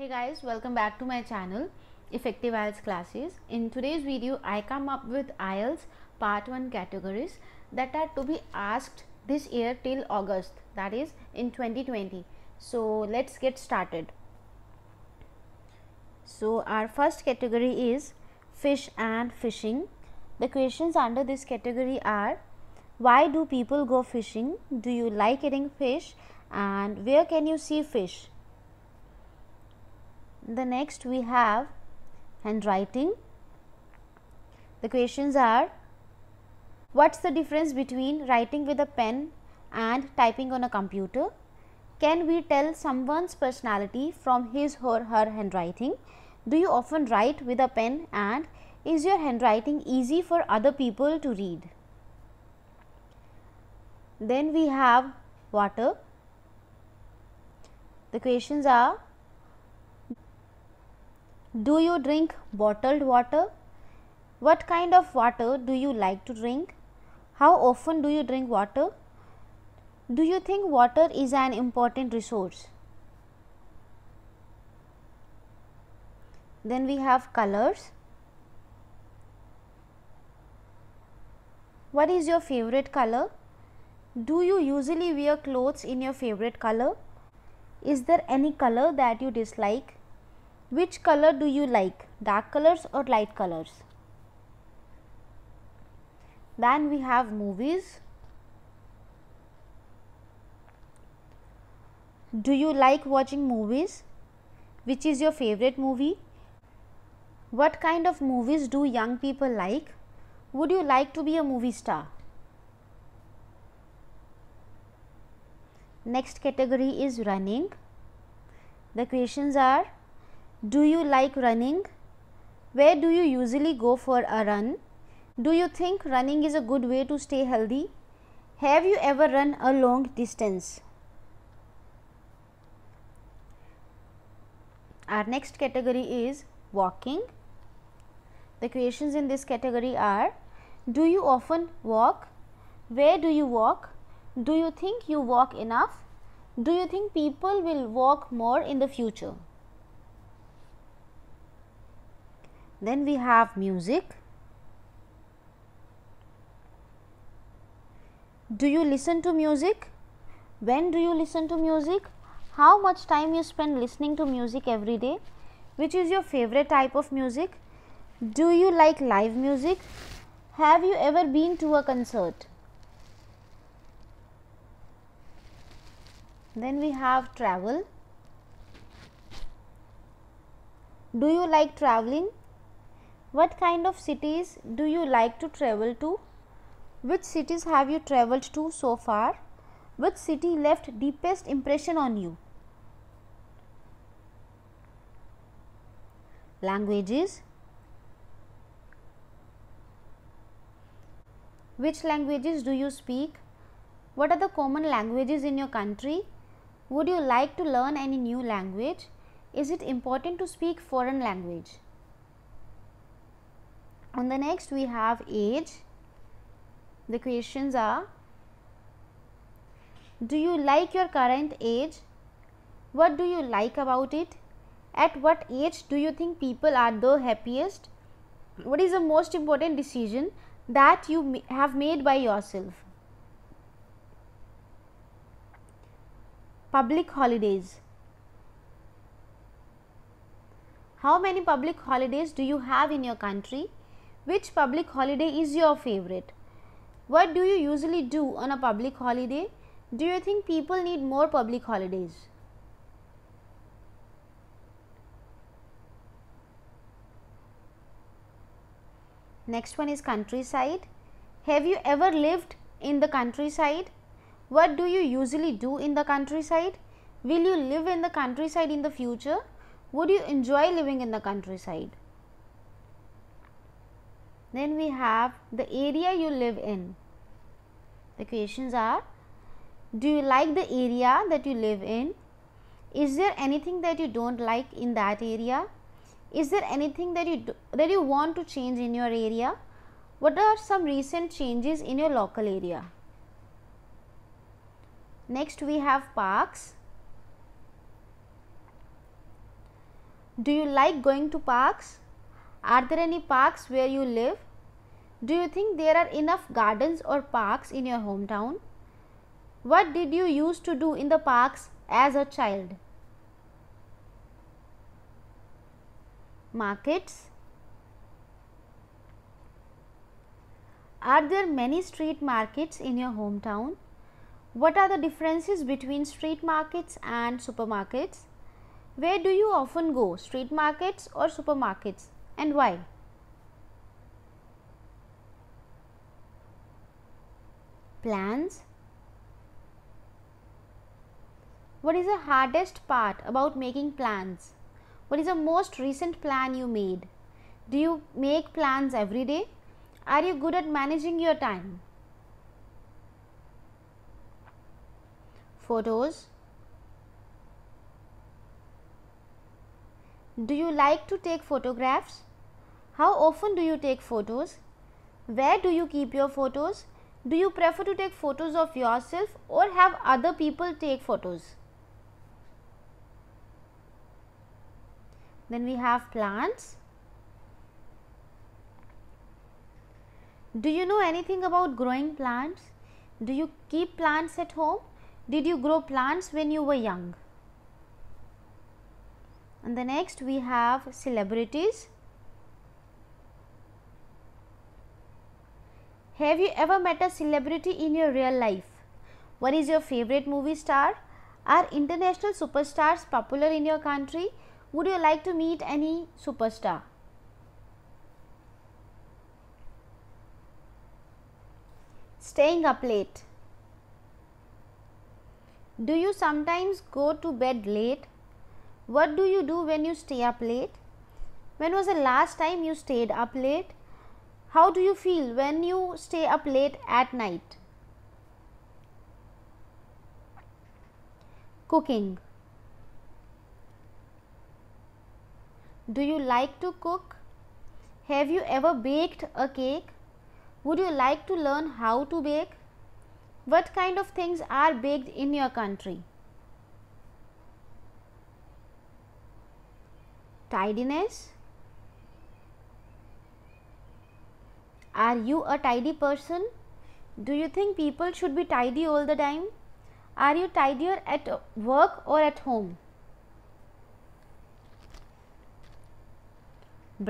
Hey guys, welcome back to my channel Effective IELTS Classes. In today's video, I come up with IELTS Part 1 categories that are to be asked this year till August, that is in 2020. So let's get started. So our first category is Fish and Fishing. The questions under this category are Why do people go fishing? Do you like eating fish? And where can you see fish? The next we have handwriting. The questions are What's the difference between writing with a pen and typing on a computer? Can we tell someone's personality from his or her handwriting? Do you often write with a pen and is your handwriting easy for other people to read? Then we have water. The questions are do you drink bottled water? What kind of water do you like to drink? How often do you drink water? Do you think water is an important resource? Then we have colors. What is your favorite color? Do you usually wear clothes in your favorite color? Is there any color that you dislike? Which color do you like? Dark colors or light colors? Then we have movies. Do you like watching movies? Which is your favorite movie? What kind of movies do young people like? Would you like to be a movie star? Next category is running. The questions are do you like running? Where do you usually go for a run? Do you think running is a good way to stay healthy? Have you ever run a long distance? Our next category is walking. The questions in this category are Do you often walk? Where do you walk? Do you think you walk enough? Do you think people will walk more in the future? Then we have music. Do you listen to music? When do you listen to music? How much time you spend listening to music every day? Which is your favorite type of music? Do you like live music? Have you ever been to a concert? Then we have travel. Do you like traveling? What kind of cities do you like to travel to? Which cities have you traveled to so far? Which city left deepest impression on you? Languages Which languages do you speak? What are the common languages in your country? Would you like to learn any new language? Is it important to speak foreign language? on the next we have age the questions are do you like your current age what do you like about it at what age do you think people are the happiest what is the most important decision that you have made by yourself public holidays how many public holidays do you have in your country which public holiday is your favorite? What do you usually do on a public holiday? Do you think people need more public holidays? Next one is countryside. Have you ever lived in the countryside? What do you usually do in the countryside? Will you live in the countryside in the future? Would you enjoy living in the countryside? Then we have the area you live in. The questions are Do you like the area that you live in? Is there anything that you don't like in that area? Is there anything that you do, that you want to change in your area? What are some recent changes in your local area? Next we have parks. Do you like going to parks? Are there any parks where you live? Do you think there are enough gardens or parks in your hometown? What did you used to do in the parks as a child? Markets Are there many street markets in your hometown? What are the differences between street markets and supermarkets? Where do you often go, street markets or supermarkets? and why? Plans. What is the hardest part about making plans? What is the most recent plan you made? Do you make plans every day? Are you good at managing your time? Photos. Do you like to take photographs? How often do you take photos? Where do you keep your photos? Do you prefer to take photos of yourself or have other people take photos? Then we have plants. Do you know anything about growing plants? Do you keep plants at home? Did you grow plants when you were young? And the next we have celebrities. Have you ever met a celebrity in your real life? What is your favorite movie star? Are international superstars popular in your country? Would you like to meet any superstar? Staying up late. Do you sometimes go to bed late? What do you do when you stay up late? When was the last time you stayed up late? How do you feel when you stay up late at night? Cooking. Do you like to cook? Have you ever baked a cake? Would you like to learn how to bake? What kind of things are baked in your country? Tidiness? Are you a tidy person? Do you think people should be tidy all the time? Are you tidier at work or at home?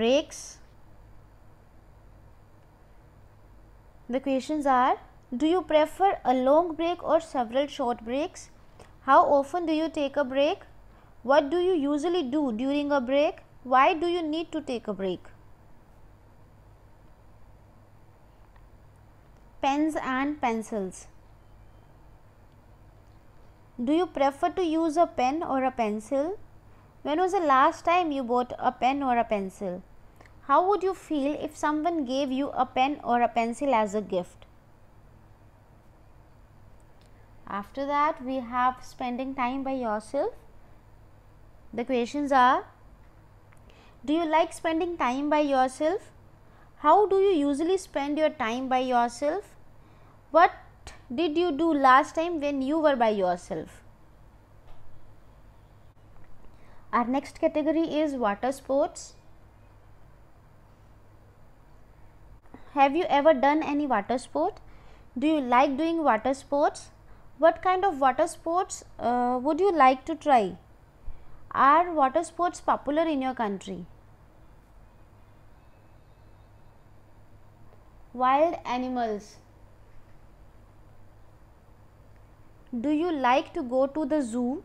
Breaks. The questions are Do you prefer a long break or several short breaks? How often do you take a break? What do you usually do during a break? Why do you need to take a break? pens and pencils. Do you prefer to use a pen or a pencil? When was the last time you bought a pen or a pencil? How would you feel if someone gave you a pen or a pencil as a gift? After that, we have spending time by yourself. The questions are Do you like spending time by yourself? how do you usually spend your time by yourself? What did you do last time when you were by yourself? Our next category is water sports. Have you ever done any water sport? Do you like doing water sports? What kind of water sports uh, would you like to try? Are water sports popular in your country? wild animals do you like to go to the zoo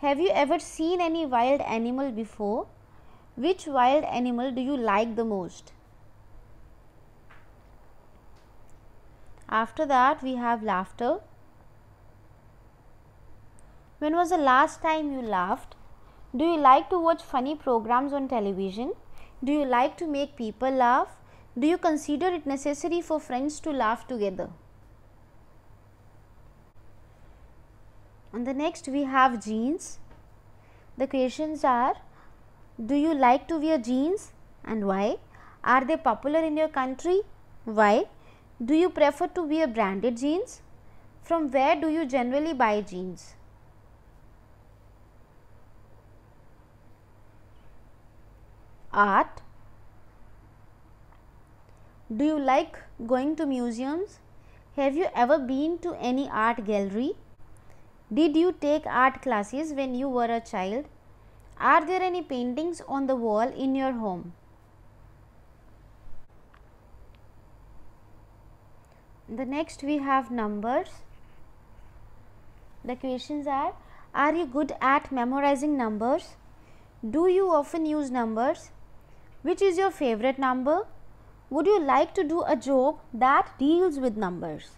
have you ever seen any wild animal before which wild animal do you like the most after that we have laughter when was the last time you laughed do you like to watch funny programs on television do you like to make people laugh do you consider it necessary for friends to laugh together? And the next we have jeans. The questions are Do you like to wear jeans and why? Are they popular in your country? Why? Do you prefer to wear branded jeans? From where do you generally buy jeans? Art do you like going to museums? Have you ever been to any art gallery? Did you take art classes when you were a child? Are there any paintings on the wall in your home? The next we have numbers. The questions are Are you good at memorizing numbers? Do you often use numbers? Which is your favorite number? would you like to do a job that deals with numbers?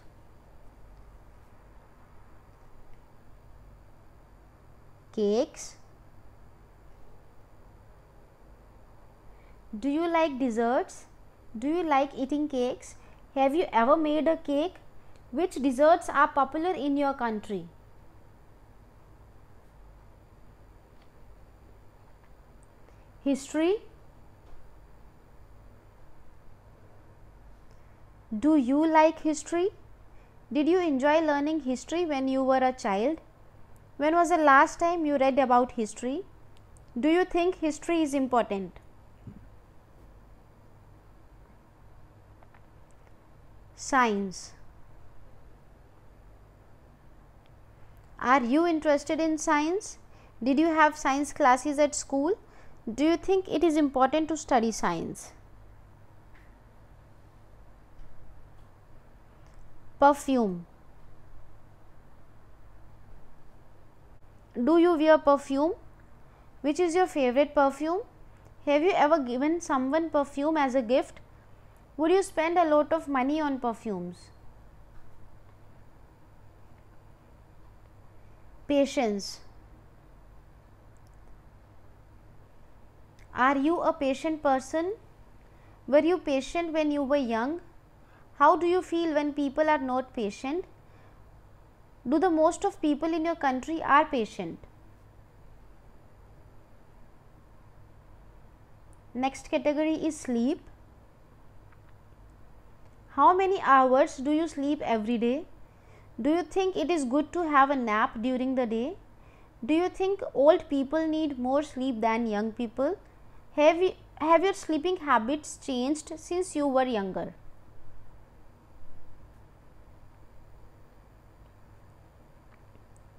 Cakes. Do you like desserts? Do you like eating cakes? Have you ever made a cake? Which desserts are popular in your country? History Do you like history? Did you enjoy learning history when you were a child? When was the last time you read about history? Do you think history is important? Science Are you interested in science? Did you have science classes at school? Do you think it is important to study science? perfume do you wear perfume which is your favorite perfume have you ever given someone perfume as a gift would you spend a lot of money on perfumes patience are you a patient person were you patient when you were young how do you feel when people are not patient? Do the most of people in your country are patient? Next category is sleep. How many hours do you sleep every day? Do you think it is good to have a nap during the day? Do you think old people need more sleep than young people? Have, you, have your sleeping habits changed since you were younger?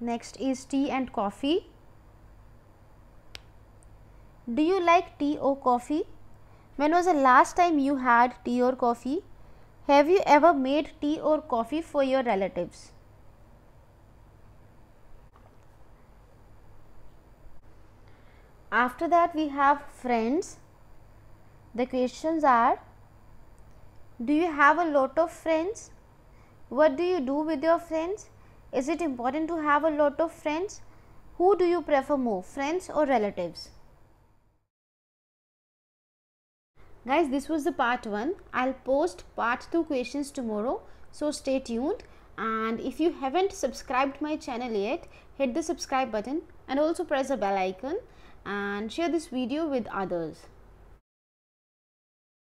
Next is tea and coffee. Do you like tea or coffee? When was the last time you had tea or coffee? Have you ever made tea or coffee for your relatives? After that we have friends. The questions are Do you have a lot of friends? What do you do with your friends? Is it important to have a lot of friends? Who do you prefer more, friends or relatives? Guys, this was the part 1. I will post part 2 questions tomorrow. So, stay tuned. And if you haven't subscribed my channel yet, hit the subscribe button and also press the bell icon and share this video with others.